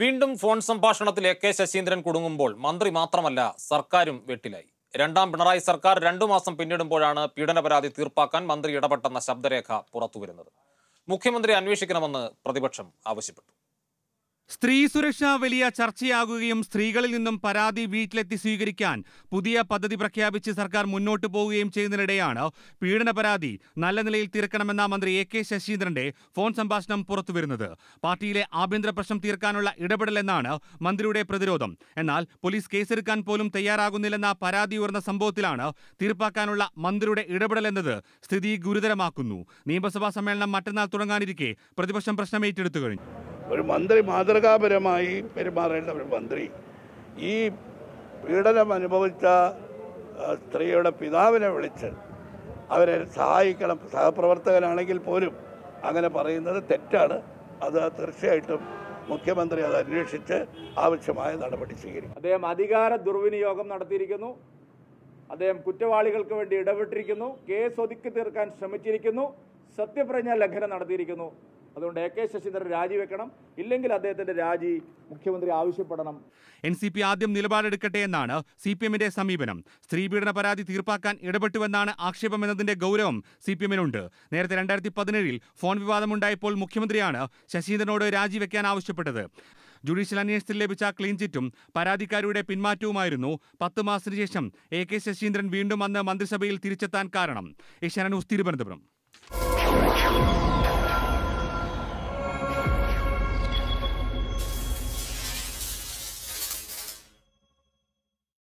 വീണ്ടും ഫോൺ സംഭാഷണത്തിൽ A K Saseendran കുടുങ്ങുമ്പോൾ മന്ത്രി മാത്രമല്ല സർക്കാരും വെട്ടിലായി രണ്ടാം പിണറായി സർക്കാർ രണ്ടു മാസം പിന്നിടുമ്പോഴാണ് പീഡന പരാതി തീർപ്പാക്കാൻ മന്ത്രി ഇടപെട്ടെന്ന ശബ്ദരേഖ പുറത്തുവരുന്നത് മുഖ്യമന്ത്രി അന്വേഷിക്കണമെന്ന് പ്രതിപക്ഷം ആവശ്യപ്പെട്ടു സ്ത്രീ സുരക്ഷ വലിയ ചർച്ചയാകുകയും സ്ത്രീകളിൽ നിന്നും പരാതി വീട്ടിലെത്തി സ്വീകരിക്കാൻ പുതിയ പദ്ധതി പ്രഖ്യാപിച്ച് സർക്കാർ മുന്നോട്ടു പോവുകയും ചെയ്യുന്നതിനിടെയാണ് പീഡന പരാതി നല്ല നിലയിൽ തീർക്കണമെന്ന മന്ത്രി എ കെ ശശീന്ദ്രന്റെ ഫോൺ സംഭാഷണം പുറത്തുവരുന്നത് പാർട്ടിയിലെ ആഭ്യന്തര പ്രശ്നം തീർക്കാനുള്ള എന്നാണ് മന്ത്രിയുടെ പ്രതിരോധം എന്നാൽ പോലീസ് കേസെടുക്കാൻ പോലും തയ്യാറാകുന്നില്ലെന്ന പരാതി ഉയർന്ന സംഭവത്തിലാണ് തീർപ്പാക്കാനുള്ള മന്ത്രിയുടെ എന്നത് സ്ഥിതി ഗുരുതരമാക്കുന്നു നിയമസഭാ സമ്മേളനം മറ്റന്നാൾ തുടങ്ങാനിരിക്കെ പ്രതിപക്ഷം ഏറ്റെടുത്തു കഴിഞ്ഞു ഒരു മന്ത്രി മാതൃകാപരമായി പെരുമാറേണ്ട ഒരു മന്ത്രി ഈ പീഡനം അനുഭവിച്ച സ്ത്രീയുടെ പിതാവിനെ വിളിച്ച് അവരെ സഹായിക്കണം സഹപ്രവർത്തകനാണെങ്കിൽ പോലും അങ്ങനെ പറയുന്നത് തെറ്റാണ് അത് തീർച്ചയായിട്ടും മുഖ്യമന്ത്രി അത് അന്വേഷിച്ച് ആവശ്യമായ നടപടി സ്വീകരിക്കും അദ്ദേഹം അധികാര ദുർവിനിയോഗം നടത്തിയിരിക്കുന്നു അദ്ദേഹം കുറ്റവാളികൾക്ക് വേണ്ടി ഇടപെട്ടിരിക്കുന്നു കേസ് ഒതുക്കി തീർക്കാൻ ശ്രമിച്ചിരിക്കുന്നു സത്യപ്രതിജ്ഞ ലംഘനം നടത്തിയിരിക്കുന്നു അതുകൊണ്ട് എ കെ ശശീന്ദ്രൻ രാജിവെക്കണം ഇല്ലെങ്കിൽ അദ്ദേഹത്തിന്റെ രാജി മുഖ്യമന്ത്രി ആവശ്യപ്പെടണം എൻ സി പി ആദ്യം നിലപാടെടുക്കട്ടെ എന്നാണ് സി പി എമ്മിന്റെ സമീപനം പീഡന പരാതി തീർപ്പാക്കാൻ ഇടപെട്ടുവെന്നാണ് ആക്ഷേപം എന്നതിന്റെ ഗൗരവം സി പി എമ്മിനുണ്ട് നേരത്തെ രണ്ടായിരത്തി പതിനേഴിൽ ഫോൺ വിവാദമുണ്ടായപ്പോൾ മുഖ്യമന്ത്രിയാണ് ശശീന്ദ്രനോട് രാജിവെക്കാൻ ആവശ്യപ്പെട്ടത് ജുഡീഷ്യൽ അന്വേഷണത്തിൽ ലഭിച്ച ക്ലീൻ ചിറ്റും പരാതിക്കാരിയുടെ പിന്മാറ്റവുമായിരുന്നു പത്ത് മാസത്തിന് ശേഷം എ കെ ശശീന്ദ്രൻ വീണ്ടും അന്ന് മന്ത്രിസഭയിൽ തിരിച്ചെത്താൻ കാരണം ഏഷ്യാന ന്യൂസ് തിരുവനന്തപുരം